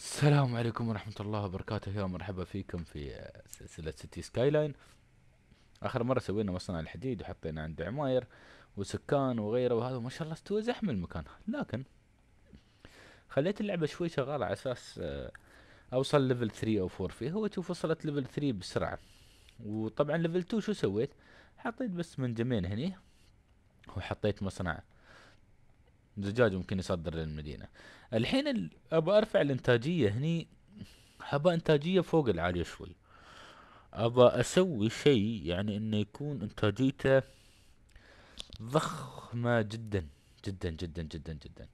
السلام عليكم ورحمة الله وبركاته يا مرحبا فيكم في آه، سلسلة سيتي سكاي لاين آخر مرة سوينا مصنع الحديد وحطينا عنده عماير وسكان وغيره وهذا ما شاء الله استوى زحمة المكان لكن خليت اللعبة شوي شغالة على أساس آه، أوصل ليفل 3 أو 4 فيه هو شوف وصلت ليفل 3 بسرعة وطبعا ليفل 2 شو سويت حطيت بس منجمين هني وحطيت مصنع زجاج ممكن يصدر للمدينه الحين ابى ارفع الانتاجيه هني ابى انتاجيه فوق العاليه شوي ابى اسوي شيء يعني انه يكون انتاجيته ضخمه جدا جدا جدا جدا جدا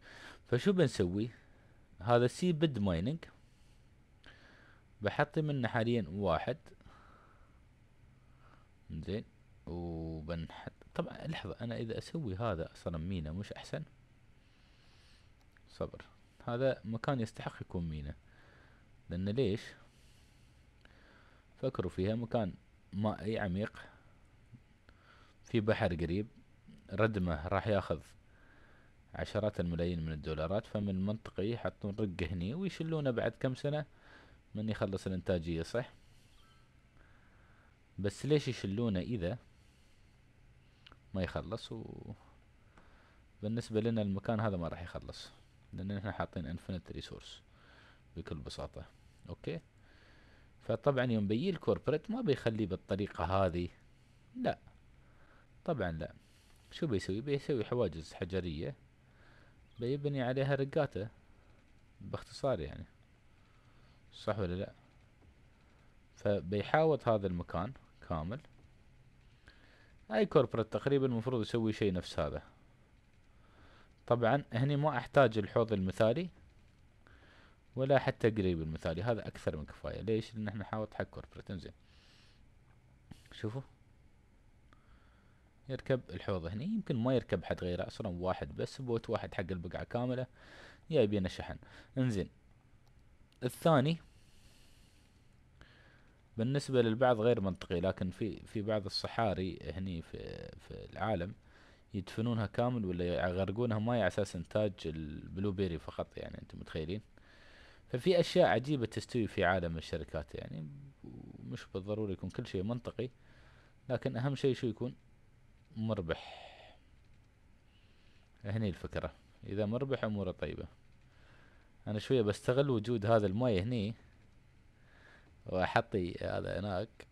فشو بنسوي هذا سي بد مايننج بحط منه حاليا واحد زين وبنحط طبعا لحظة انا اذا اسوي هذا اصلا مينا مش احسن صبر هذا مكان يستحق يكون مينا لأن ليش فكروا فيها مكان مائي عميق في بحر قريب ردمه راح ياخذ عشرات الملايين من الدولارات فمن منطقي يحطون رقة هني ويشلونه بعد كم سنة من يخلص الانتاجية صح بس ليش يشلونه اذا ما يخلص و بالنسبة لنا المكان هذا ما راح يخلص لان احنا حاطين انفنت ريسورس بكل بساطة اوكي فطبعا يوم بيجي الكوربريت ما بيخليه بالطريقة هذه لا طبعا لا شو بيسوي بيسوي حواجز حجرية بيبني عليها رقاته باختصار يعني صح ولا لا فبيحاوط هذا المكان كامل اي كوربريت تقريبا المفروض يسوي شيء نفس هذا طبعا هني ما احتاج الحوض المثالي ولا حتى قريب المثالي هذا اكثر من كفاية ليش لان احنا نحاول حق كوربريت انزين شوفوا يركب الحوض هني يمكن ما يركب حد غيره اصلا واحد بس بوت واحد حق البقعة كاملة يبينا شحن انزين الثاني بالنسبة للبعض غير منطقي لكن في في بعض الصحاري هني في في العالم يدفنونها كامل ولا يغرقونها ماي على اساس انتاج البلو بيري فقط يعني انتم متخيلين ففي اشياء عجيبه تستوي في عالم الشركات يعني مش بالضروري يكون كل شيء منطقي لكن اهم شيء شو يكون مربح هني الفكره اذا مربح اموره طيبه انا شويه بستغل وجود هذا الماي هني واحطي هذا هناك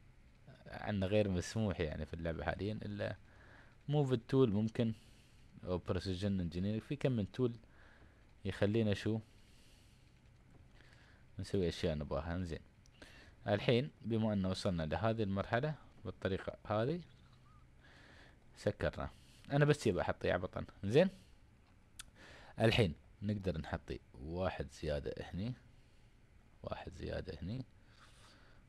عنا غير مسموح يعني في اللعبه حاليا الا موف التول ممكن او بريسيجن انجينيرنج في كم من تول يخلينا شو نسوي اشياء نبغاها انزين الحين بما ان وصلنا لهذه المرحلة بالطريقة هذه سكرنا انا بس يبقى احطه عبطا زين الحين نقدر نحطي واحد زيادة هني واحد زيادة هني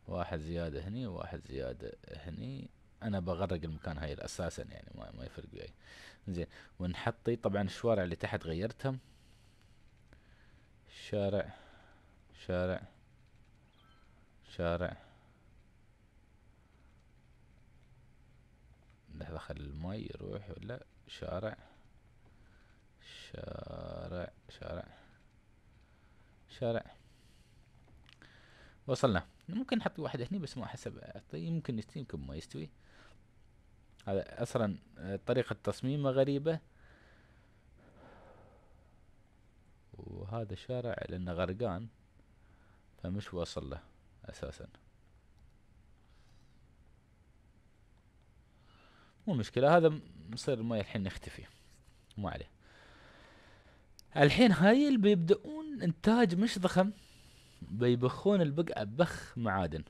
واحد زيادة هني واحد زيادة هني انا بغرق المكان هاي اساسا يعني ما, ما يفرق وياي زين ونحطي طبعا الشوارع اللي تحت غيرتها شارع شارع شارع لحظة خل الماي يروح ولا شارع شارع شارع شارع وصلنا ممكن نحط واحد هني بس ما حسب يمكن يستوي يمكن ما يستوي هذا اصلا آه، طريقة تصميمه غريبة وهذا شارع لانه غرقان فمش واصل له اساسا مو مشكلة هذا مصير الماي الحين نختفي ما عليه الحين هاي اللي بيبدؤون انتاج مش ضخم بيبخون البقعة بخ معادن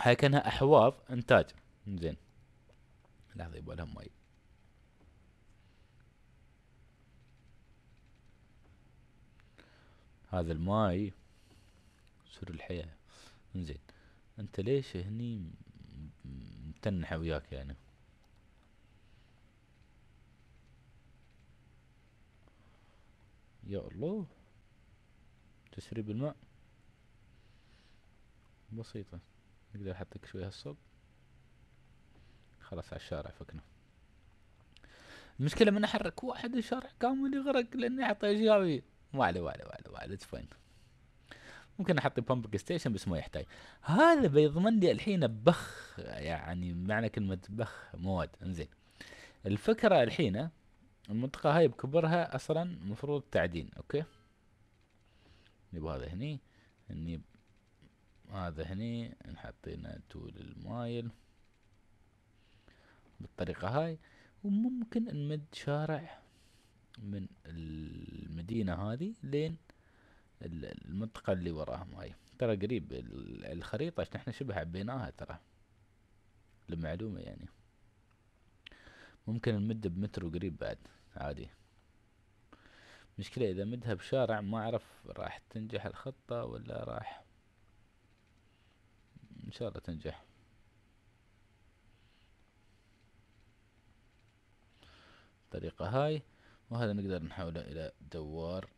هاي كانها احواض انتاج زين لحظه يبغى لها مي هذا الماي سر الحياه زين انت ليش هني متنحه وياك يعني يا الله تسريب الماء بسيطة نقدر نحط شوية هالصوب خلاص على الشارع فكنا المشكلة من احرك واحد الشارع كامل يغرق لاني حط اجيابي ما عليه ما عليه ما عليه ما عليه ممكن احط بامبنج ستيشن بس ما يحتاج هذا بيضمن لي الحين بخ يعني معنى كلمة بخ مواد انزين الفكرة الحين المنطقة هاي بكبرها اصلا مفروض تعدين اوكي نبغى هذا هني نجيب هذا آه، هني حطينا تول المايل بالطريقة هاي وممكن نمد شارع من المدينة هذه لين المنطقة اللي وراها هاي ترى قريب الخريطة احنا شبه عبيناها ترى لمعلومة يعني ممكن نمد بمترو وقريب بعد عادي مشكلة اذا مدها بشارع ما اعرف راح تنجح الخطة ولا راح ان شاء الله تنجح الطريقة هاي وهذا نقدر نحوله الى دوار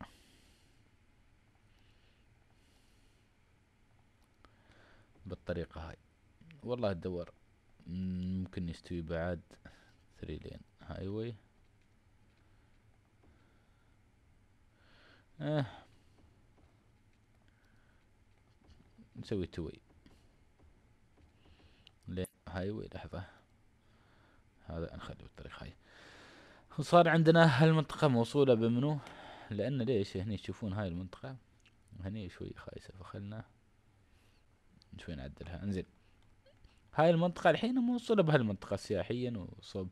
بالطريقة هاي والله الدوار ممكن يستوي بعد ثري لين هاي واي اه نسوي توي هاي وي لحظة هذا نخليه بالطريقة هاي وصار عندنا هالمنطقة موصولة بمنو لأن ليش هني تشوفون هاي المنطقة هني شوي خايسة فخلنا شوي نعدلها انزين هاي المنطقة الحين موصولة بهالمنطقة سياحيا وصوب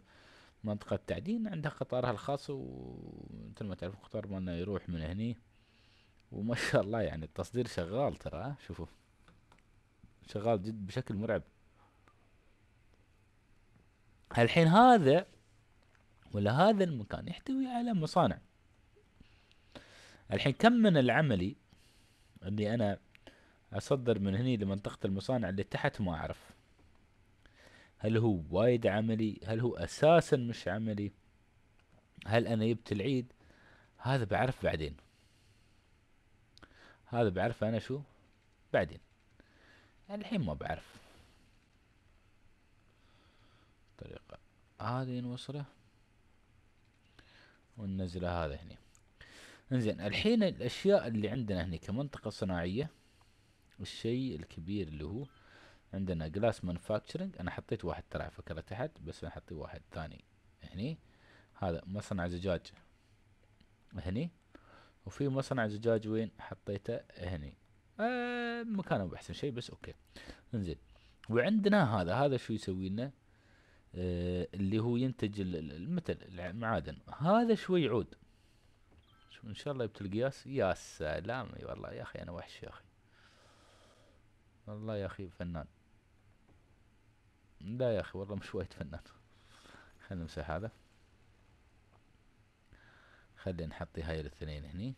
منطقة تعدين عندها قطارها الخاص ومثل ما تعرفون قطار مالنا يروح من هني وما شاء الله يعني التصدير شغال ترى شوفوا شغال جد بشكل مرعب الحين هذا ولا هذا المكان يحتوي على مصانع الحين كم من العملي اللي انا اصدر من هني لمنطقة المصانع اللي تحت ما اعرف هل هو وايد عملي هل هو اساسا مش عملي هل انا جبت العيد هذا بعرف بعدين هذا بعرف انا شو بعدين الحين ما بعرف بالطريقة هذه نوصله وننزله هذا هنا انزين الحين الاشياء اللي عندنا هنا كمنطقة صناعية الشيء الكبير اللي هو عندنا جلاس مانفاكتشرنج انا حطيت واحد ترى فكرة تحت بس انا حطيت واحد ثاني هني هذا مصنع زجاج هني وفي مصنع زجاج وين حطيته هني آه مكانه بأحسن شيء بس اوكي انزين وعندنا هذا هذا شو يسوي لنا آه، اللي هو ينتج المثل المعادن هذا شوي يعود ان شاء الله يبتل القياس يا سلام والله يا اخي انا وحش يا اخي والله يا اخي فنان لا يا اخي والله مش وايد فنان خلينا نمسح هذا خلينا نحطي هاي الاثنين هني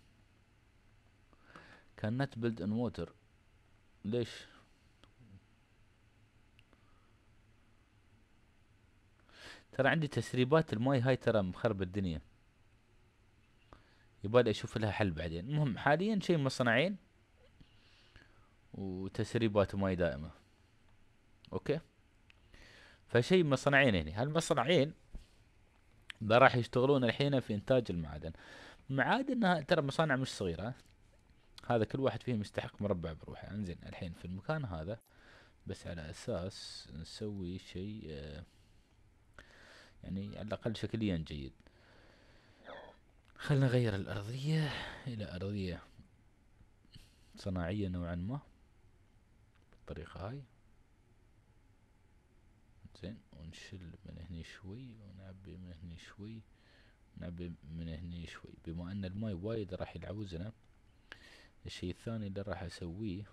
كانت بلد ان ووتر ليش ترى عندي تسريبات الماي هاي ترى مخرب الدنيا يبالي اشوف لها حل بعدين المهم حاليا شي مصنعين وتسريبات ماي دائمة اوكي فشي مصنعين هنا هالمصنعين راح يشتغلون الحين في انتاج المعادن معادن ترى مصانع مش صغيرة هذا كل واحد فيهم يستحق مربع بروحه انزين الحين في المكان هذا بس على اساس نسوي شيء آه يعني على الأقل شكليا جيد خلنا نغير الأرضية إلى أرضية صناعية نوعا ما بالطريقة هاي زين ونشل من هني شوي ونعبي من هني شوي نعبي من هني شوي بما أن الماي وايد راح يلعوزنا الشيء الثاني اللي راح أسويه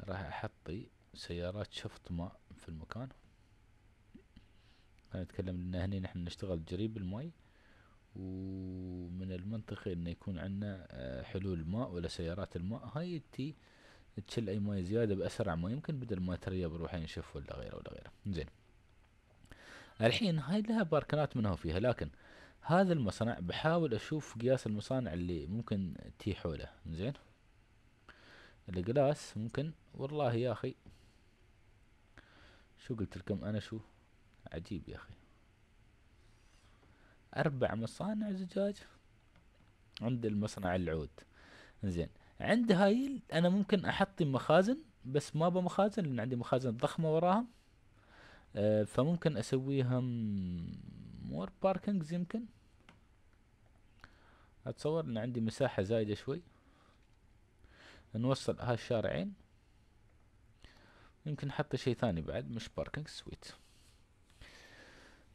راح أحطي سيارات شفط ماء في المكان انا اتكلم ان هني نحن نشتغل قريب المي ومن المنطقي انه يكون عندنا آه، حلول ماء ولا سيارات الماء هاي تي تشل اي ماي زيادة باسرع ما يمكن بدل ما تريه بروحه ينشف ولا غيره ولا غيره زين الحين هاي لها باركنات منها فيها لكن هذا المصنع بحاول اشوف قياس المصانع اللي ممكن تي حوله زين الجلاس ممكن والله يا اخي شو قلت لكم انا شو عجيب يا أخي أربع مصانع زجاج عند المصنع العود زين عند هاي أنا ممكن أحط مخازن بس ما بمخازن لأن عندي مخازن ضخمة وراها أه فممكن أسويها مور باركنجز يمكن أتصور أن عندي مساحة زايدة شوي نوصل هالشارعين يمكن نحط شيء ثاني بعد مش باركنج سويت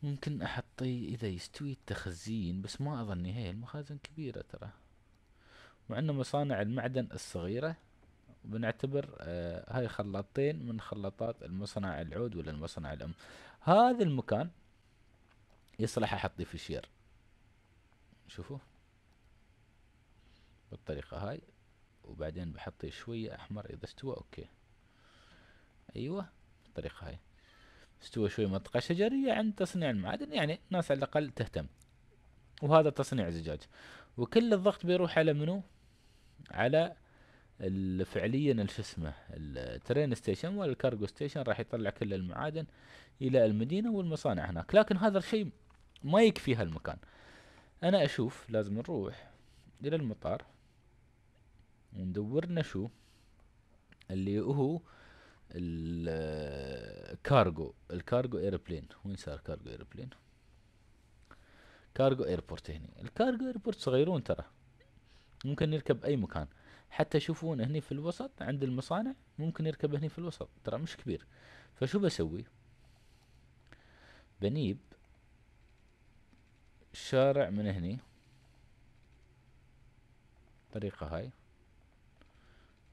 ممكن احطي اذا يستوي التخزين بس ما اظن هي المخازن كبيرة ترى وعندنا مصانع المعدن الصغيرة بنعتبر آه هاي خلاطين من خلاطات المصنع العود ولا المصنع الام هذا المكان يصلح احطي في شير شوفوا بالطريقة هاي وبعدين بحطي شوية احمر اذا استوى اوكي ايوه بالطريقة هاي استوى شوي منطقة شجرية عند تصنيع المعادن يعني ناس على الأقل تهتم وهذا تصنيع زجاج وكل الضغط بيروح على منو على فعليا شو اسمه الترين ستيشن والكارجو ستيشن راح يطلع كل المعادن الى المدينه والمصانع هناك لكن هذا الشيء ما يكفي هالمكان انا اشوف لازم نروح الى المطار وندور لنا شو اللي هو الكارغو الكارغو ايربلين وين صار كارغو ايربلين كارغو ايربورت هنا الكارغو ايربورت صغيرون ترى ممكن يركب اي مكان حتى شوفون هني في الوسط عند المصانع ممكن يركب هني في الوسط ترى مش كبير فشو بسوي بنيب شارع من هني الطريقة هاي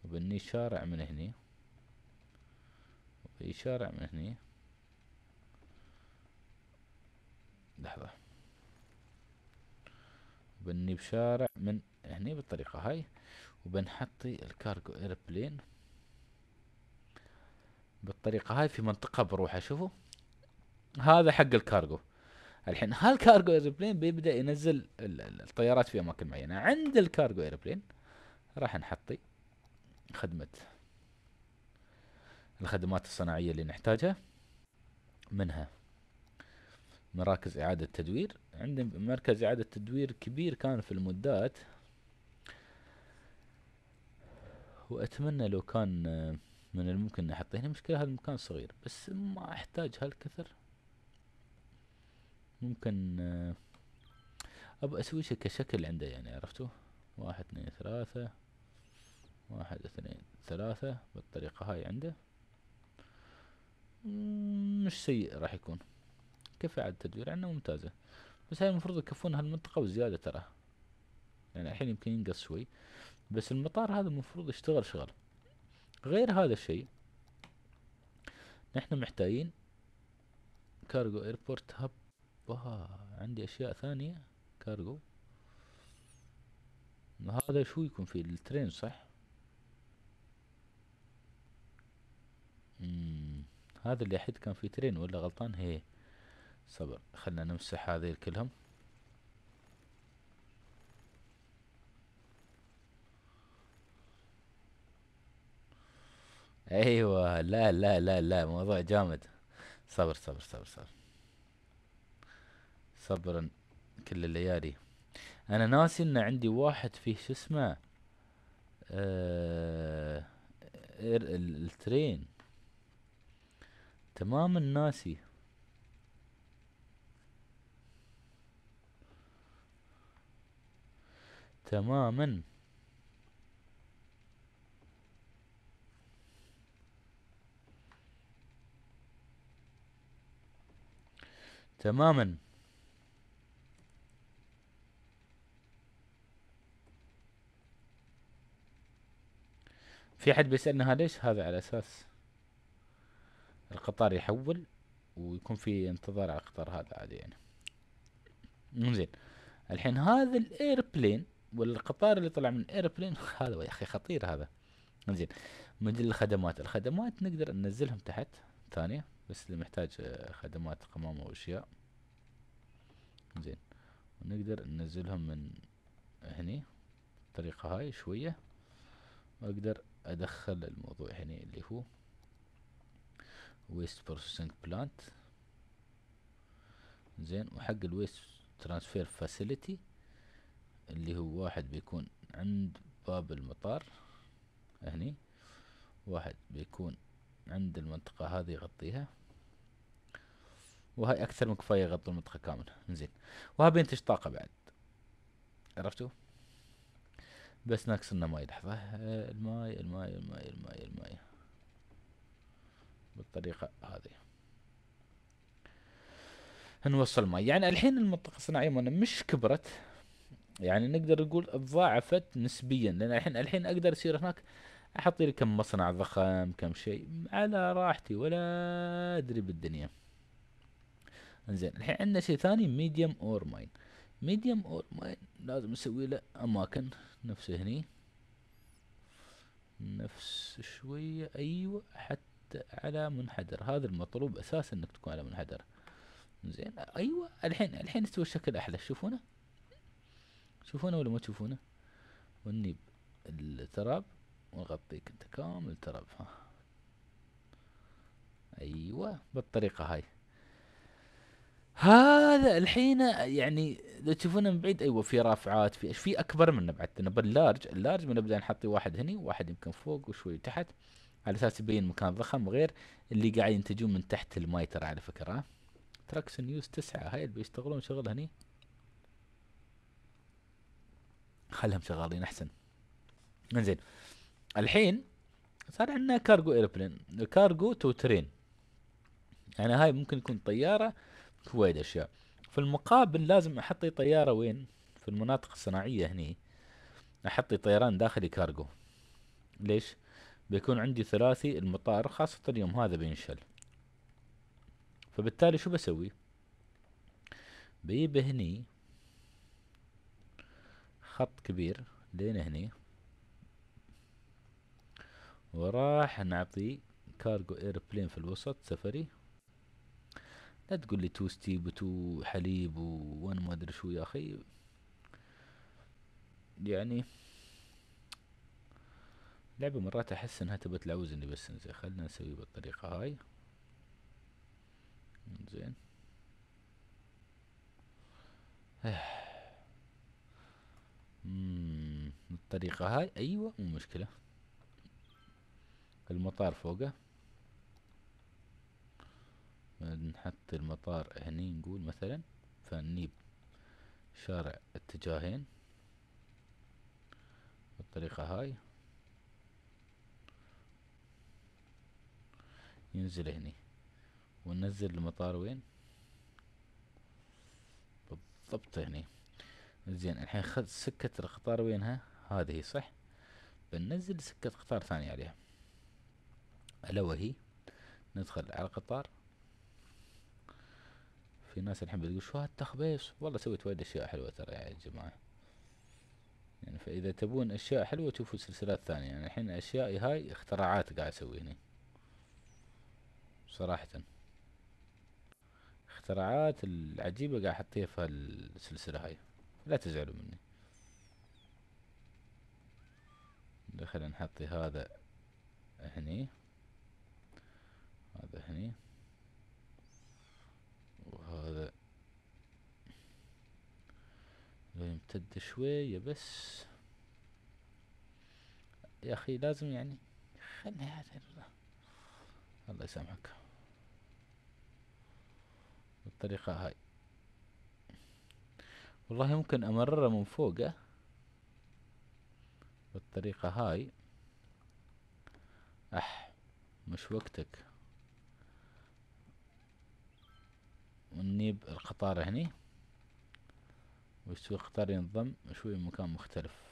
وبني شارع من هني في شارع من هني لحظة بني بشارع من هني بالطريقة هاي وبنحطي الكارجو ايربلين بالطريقة هاي في منطقة بروحها شوفوا هذا حق الكارجو الحين هالكارغو ايربلين بيبدا ينزل الطيارات في اماكن معينه عند الكارجو ايربلين راح نحطي خدمه الخدمات الصناعية اللي نحتاجها منها مراكز إعادة تدوير عندنا مركز إعادة تدوير كبير كان في المدات وأتمنى لو كان من الممكن نحطه هنا مشكلة هذا المكان صغير بس ما أحتاج هالكثر ممكن أبى أسوي شيء كشكل عنده يعني عرفتوا واحد اثنين ثلاثة واحد اثنين ثلاثة بالطريقة هاي عنده مش سيء راح يكون كيف إعادة التدوير عندنا ممتازة بس هاي المفروض يكفون هالمنطقة وزيادة ترى يعني الحين يمكن ينقص شوي بس المطار هذا المفروض يشتغل شغل غير هذا الشيء نحن محتاجين كارجو ايربورت هب وها عندي اشياء ثانية كارجو هذا شو يكون فيه الترين صح هذا اللي احد كان في ترين ولا غلطان هي صبر خلنا نمسح هذيل كلهم ايوه لا لا لا لا موضوع جامد صبر صبر صبر صبر صبرا كل الليالي انا ناسي ان عندي واحد فيه شو اسمه آه الترين تماما ناسي تماما تماما في حد بيسألنا هذا ليش هذا على أساس القطار يحول ويكون في انتظار على القطار هذا عادي يعني زين الحين هذا الايربلين والقطار اللي طلع من الايربلين هذا يا اخي خطير هذا زين مجل الخدمات الخدمات نقدر ننزلهم تحت ثانية بس اللي محتاج آه، خدمات قمامة واشياء زين ونقدر ننزلهم من هني الطريقة هاي شوية واقدر ادخل الموضوع هني اللي هو ويست بروسيسنج بلانت زين وحق الويست ترانسفير فاسيليتي اللي هو واحد بيكون عند باب المطار هني واحد بيكون عند المنطقة هذه يغطيها وهاي أكثر من كفاية يغطي المنطقة كاملة زين وها بينتج طاقة بعد عرفتوا بس ناقص لنا ماي لحظة الماي الماي الماي الماي الماي, الماي. بالطريقة هذه نوصل ماي يعني الحين المنطقة الصناعية مالنا مش كبرت يعني نقدر نقول تضاعفت نسبيا لان الحين الحين اقدر اصير هناك احط لي كم مصنع ضخم كم شيء على راحتي ولا ادري بالدنيا زين الحين عندنا شيء ثاني ميديوم اور ماين ميديوم اور ماين لازم نسوي له اماكن نفسه هني نفس شوية ايوه حتى على منحدر هذا المطلوب اساسا انك تكون على منحدر زين ايوه الحين الحين استوى الشكل احلى تشوفونه تشوفونه ولا ما تشوفونه وني التراب ونغطيك انت كامل تراب ها ايوه بالطريقة هاي هذا الحين يعني لو تشوفونه من بعيد ايوه في رافعات في في اكبر منه بعد نبى اللارج اللارج من نبدا نحط واحد هني واحد يمكن فوق وشوي تحت على اساس يبين مكان ضخم وغير اللي قاعد ينتجون من تحت الماي ترى على فكره تراكس نيوز تسعة هاي اللي بيشتغلون شغل هني خلهم شغالين احسن انزين الحين صار عندنا كارجو ايربلين كارجو تو ترين يعني هاي ممكن يكون طياره وايد اشياء في المقابل لازم احط طياره وين في المناطق الصناعيه هني احط طيران داخلي كارجو ليش بيكون عندي ثلاثي المطار خاصة اليوم هذا بينشل فبالتالي شو بسوي بجيب هني خط كبير لين هني وراح نعطي كارجو بلين في الوسط سفري لا تقول لي تو ستيب وتو حليب وانا ما ادري شو يا اخي يعني لعبة مرات أحس إنها تبى تعوزني بس إنزين خلنا نسويه بالطريقة هاي إنزين الطريقة هاي أيوة مو مشكلة المطار فوقه نحط المطار هني نقول مثلا فنجيب شارع اتجاهين بالطريقة هاي ينزل هني وننزل المطار وين بالضبط هني زين الحين خذ سكة القطار وينها هذه صح بننزل سكة قطار ثانية عليها ألا وهي ندخل على القطار في ناس الحين بتقول شو هالتخبيص والله سويت وايد اشياء حلوة ترى يا جماعة يعني فاذا تبون اشياء حلوة شوفوا سلسلات ثانية يعني الحين اشيائي هاي اختراعات قاعد أسويها هنا صراحة اختراعات العجيبة قاعد احطيها في السلسلة هاي لا تزعلوا مني دخل نحط هذا هني هذا هني وهذا لو يمتد شوية بس يا أخي لازم يعني خلني الله الله يسامحك الطريقة هاي والله ممكن امرره من فوقه بالطريقة هاي اح مش وقتك ونجيب القطار هني ويسوي قطار ينضم شوي مكان مختلف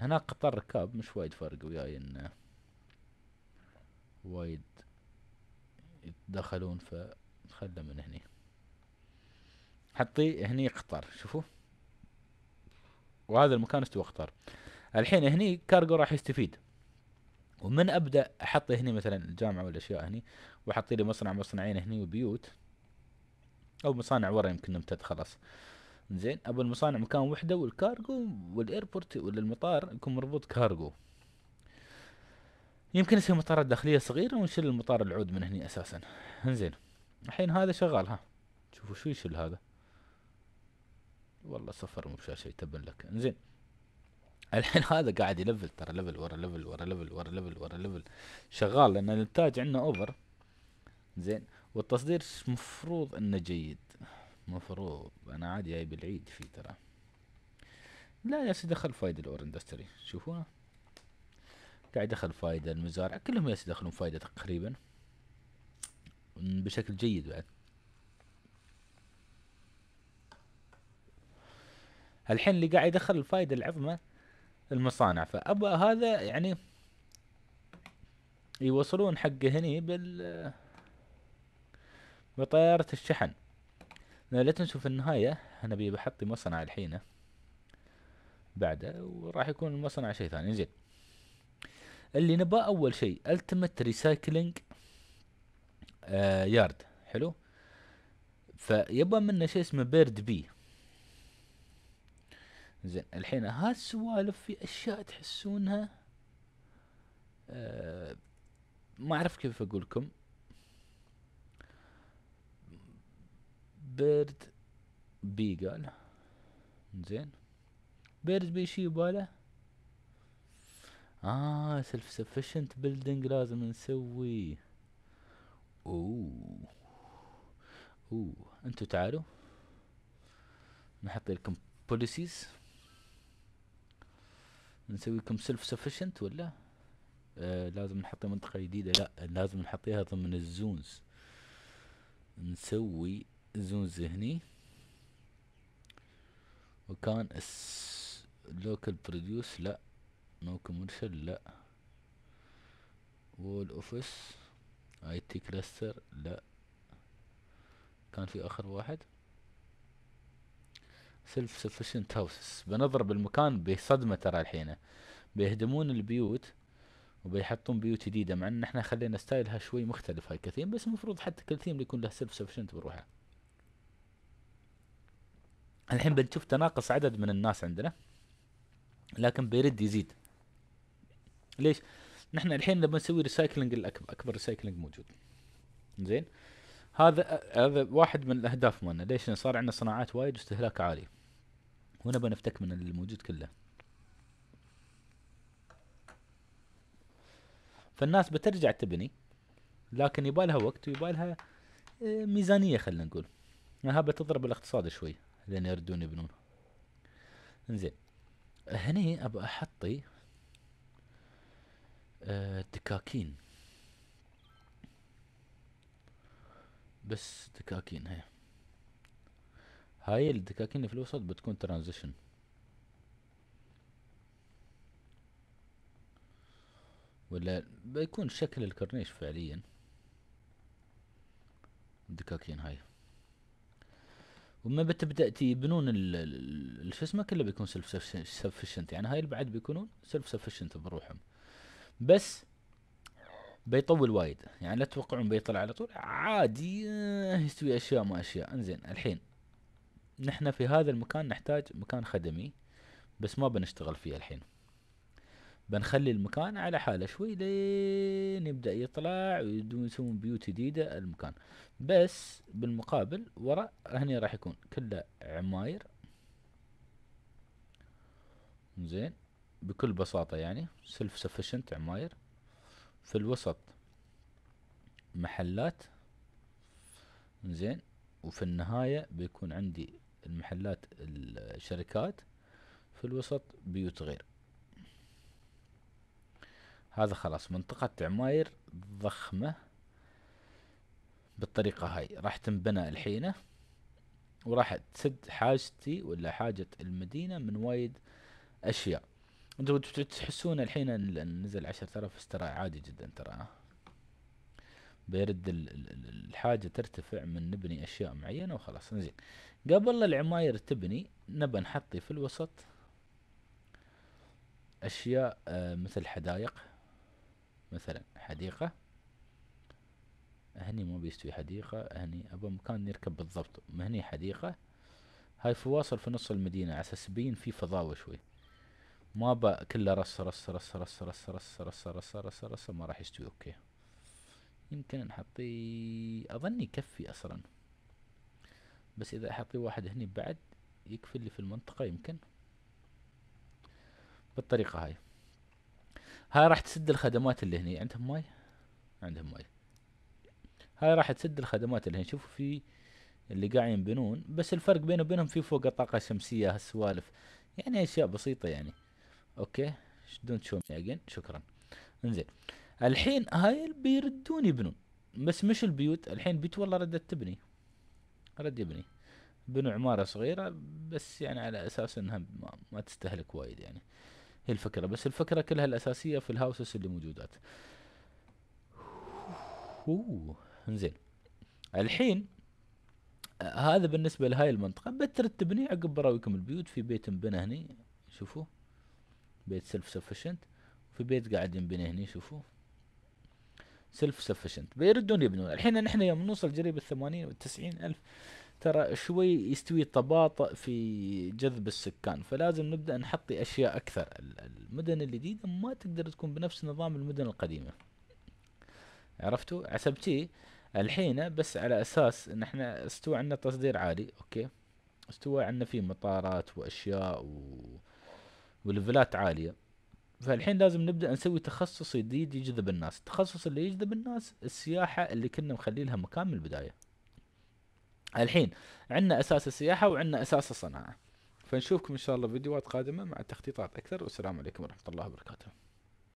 هناك قطار ركاب مش وايد فرق وياي انه وايد يتدخلون ف خله من هني حطي هني قطر شوفوا وهذا المكان استوى قطر الحين هني كارجو راح يستفيد ومن ابدا احط هني مثلا الجامعه والاشياء هني واحط لي مصنع مصنعين هني وبيوت او مصانع ورا يمكن نمتد خلاص زين ابو المصانع مكان وحده والكارجو والايربورت ولا المطار يكون مربوط كارجو يمكن يصير مطارات داخليه صغيره ونشيل المطار العود من هني اساسا انزين الحين هذا شغال ها شوفوا شو يشيل هذا والله صفر مو بشاشة يتبن لك انزين الحين هذا قاعد يلفل ترى ليفل ورا ليفل ورا ليفل ورا ليفل ورا ليفل شغال لان الانتاج عندنا اوفر زين والتصدير مفروض انه جيد مفروض انا عادي جايب العيد فيه ترى لا يا سيدي دخل فايدة الاور اندستري شوفوها قاعد يدخل فايدة المزارع كلهم يدخلون فايدة تقريبا بشكل جيد بعد الحين اللي قاعد يدخل الفائدة العظمى المصانع فأبى هذا يعني يوصلون حقه هني بال بطيارة الشحن لا تنسوا في النهاية أنا بحطي مصنع الحين بعده وراح يكون المصنع شيء ثاني زين اللي نباه أول شيء ألتمت ريسايكلينج آه، يارد حلو فيبقى منا شيء اسمه بيرد بي زين الحين هالسوالف في اشياء تحسونها آه، ما اعرف كيف اقولكم بيرد بي قال زين بيرد بي شي باله اه سيلف سفشنت بيلدينج لازم نسويه اوه اوه انتوا تعالوا نحط لكم بوليسيز نسوي لكم سيلف سفشنت ولا آه لازم نحط منطقة جديدة لا لازم نحطيها ضمن الزونز نسوي زونز هني وكان اس لوكال بروديوس لا نو كوميرشال لا وول اوفيس اي تي كلاستر لا كان في اخر واحد سيلف سفشنت هاوسز بنضرب المكان بصدمة ترى الحين بيهدمون البيوت وبيحطون بيوت جديدة مع ان احنا خلينا ستايلها شوي مختلف هاي كثيم بس المفروض حتى كل ثيم يكون له سيلف سفشنت بروحه الحين بنشوف تناقص عدد من الناس عندنا لكن بيرد يزيد ليش؟ نحن الحين لما نسوي ريسايكلينج الاكبر اكبر ريسايكلينج موجود زين هذا هذا واحد من الاهداف مالنا ليش صار عندنا صناعات وايد واستهلاك عالي ونبى نفتك من الموجود كله فالناس بترجع تبني لكن يبالها وقت ويبالها آه، ميزانيه خلينا نقول انها يعني بتضرب الاقتصاد شوي لين يردون يبنون انزين هني ابى احطي دكاكين آه، بس دكاكين هي هاي الدكاكين في الوسط بتكون ترانزيشن ولا بيكون شكل الكورنيش فعليا الدكاكين هاي وما بتبدا تبنون شو اسمه كله بيكون سيلف سفشنت يعني هاي اللي بعد بيكونون سيلف سفشنت بروحهم بس بيطول وايد يعني لا تتوقعون بيطلع على طول عادي آه، يستوي اشياء ما اشياء انزين الحين نحن في هذا المكان نحتاج مكان خدمي بس ما بنشتغل فيه الحين بنخلي المكان على حاله شوي لين يبدأ يطلع ويسوون بيوت جديدة المكان بس بالمقابل ورا هني راح يكون كله عماير زين بكل بساطة يعني سيلف سفشنت عماير في الوسط محلات زين وفي النهاية بيكون عندي المحلات الشركات في الوسط بيوت غير هذا خلاص منطقة عماير ضخمة بالطريقة هاي راح تنبنى الحين وراح تسد حاجتي ولا حاجة المدينة من وايد أشياء انتم تحسون الحين نزل الاف ترى عادي جدا ترى بيرد الحاجه ترتفع من نبني اشياء معينه وخلاص زين قبل العماير تبني نبى نحطي في الوسط اشياء آه، مثل حدائق مثلا حديقه هني ما بيستوي حديقه هني ابى مكان يركب بالضبط هني حديقه هاي فواصل في نص المدينه على اساس في فضاوه شوي ما بقى كله رص رص رص رص رص رص رص رص رص رص ما راح يستوي اوكي يمكن نحطي اظني يكفي اصلا بس اذا احطي واحد هني بعد يكفي اللي في المنطقة يمكن بالطريقة هاي هاي راح تسد الخدمات اللي هني عندهم ماي عندهم ماي هاي راح تسد الخدمات اللي هني شوفوا في اللي قاعد ينبنون بس الفرق بينه وبينهم في فوق طاقة شمسية هالسوالف يعني اشياء بسيطة يعني اوكي دونت شو مي اجين شكرا انزين الحين هاي بيردون يبنون بس مش البيوت الحين بيت والله ردت تبني رد يبني بنوا عمارة صغيرة بس يعني على اساس انها ما تستهلك وايد يعني هي الفكرة بس الفكرة كلها الاساسية في الهاوسس اللي موجودات اوه انزين الحين آه، هذا بالنسبة لهاي المنطقة بترتبني عقب براويكم البيوت في بيت مبنى هني شوفوا بيت سيلف سفشنت في بيت قاعد ينبني هني شوفوا سيلف سفشنت بيردون يبنون الحين نحن يوم نوصل قريب الثمانين والتسعين ألف ترى شوي يستوي تباطؤ في جذب السكان فلازم نبدأ نحطي أشياء أكثر المدن الجديدة ما تقدر تكون بنفس نظام المدن القديمة عرفتوا عسبتي الحين بس على أساس إن إحنا استوى عندنا تصدير عالي أوكي استوى عندنا في مطارات وأشياء و... وليفلات عاليه فالحين لازم نبدا نسوي تخصص جديد يجذب الناس التخصص اللي يجذب الناس السياحه اللي كنا مخلي لها مكان من البدايه الحين عندنا اساس السياحه وعندنا اساس الصناعه فنشوفكم ان شاء الله فيديوهات قادمه مع تخطيطات اكثر والسلام عليكم ورحمه الله وبركاته